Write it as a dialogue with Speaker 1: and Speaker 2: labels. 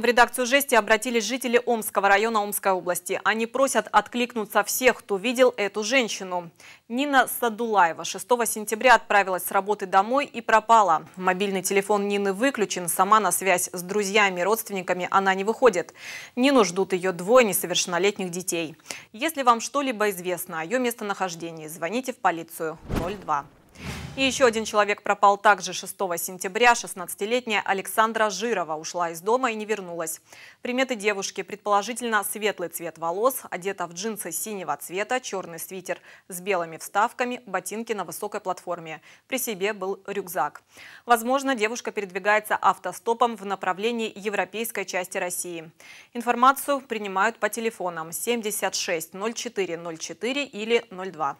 Speaker 1: в редакцию «Жести» обратились жители Омского района Омской области. Они просят откликнуться всех, кто видел эту женщину. Нина Садулаева 6 сентября отправилась с работы домой и пропала. Мобильный телефон Нины выключен, сама на связь с друзьями, родственниками она не выходит. Нину ждут ее двое несовершеннолетних детей. Если вам что-либо известно о ее местонахождении, звоните в полицию 02. И еще один человек пропал также 6 сентября. 16-летняя Александра Жирова ушла из дома и не вернулась. Приметы девушки. Предположительно, светлый цвет волос, одета в джинсы синего цвета, черный свитер с белыми вставками, ботинки на высокой платформе. При себе был рюкзак. Возможно, девушка передвигается автостопом в направлении европейской части России. Информацию принимают по телефонам 760404 или 02.